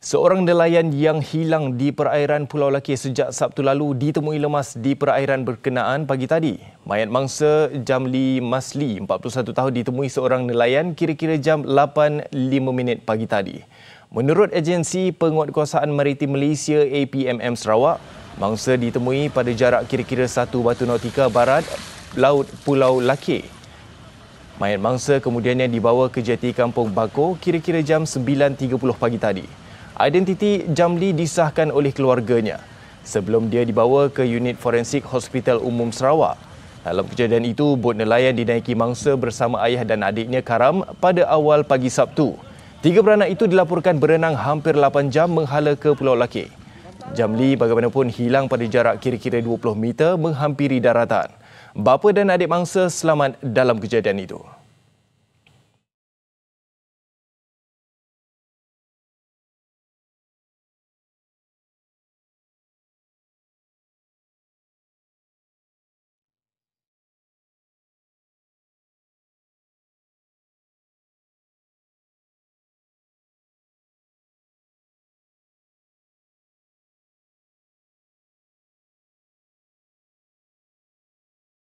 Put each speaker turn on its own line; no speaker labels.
Seorang nelayan yang hilang di perairan Pulau Laki sejak Sabtu lalu ditemui lemas di perairan berkenaan pagi tadi. Mayat mangsa Jamli Masli, 41 tahun, ditemui seorang nelayan kira-kira jam 8.05 minit pagi tadi. Menurut agensi penguatkuasaan maritim Malaysia APMM Sarawak, mangsa ditemui pada jarak kira-kira satu batu nautika barat laut Pulau Laki. Mayat mangsa kemudiannya dibawa ke jeti Kampung Bako kira-kira jam 9.30 pagi tadi identiti Jamli disahkan oleh keluarganya sebelum dia dibawa ke unit forensik Hospital Umum Sarawak. Dalam kejadian itu, bot nelayan dinaiki mangsa bersama ayah dan adiknya Karam pada awal pagi Sabtu. Tiga beranak itu dilaporkan berenang hampir 8 jam menghala ke Pulau Laki. Jamli bagaimanapun hilang pada jarak kira-kira 20 meter menghampiri daratan. Bapa dan adik mangsa selamat dalam kejadian
itu.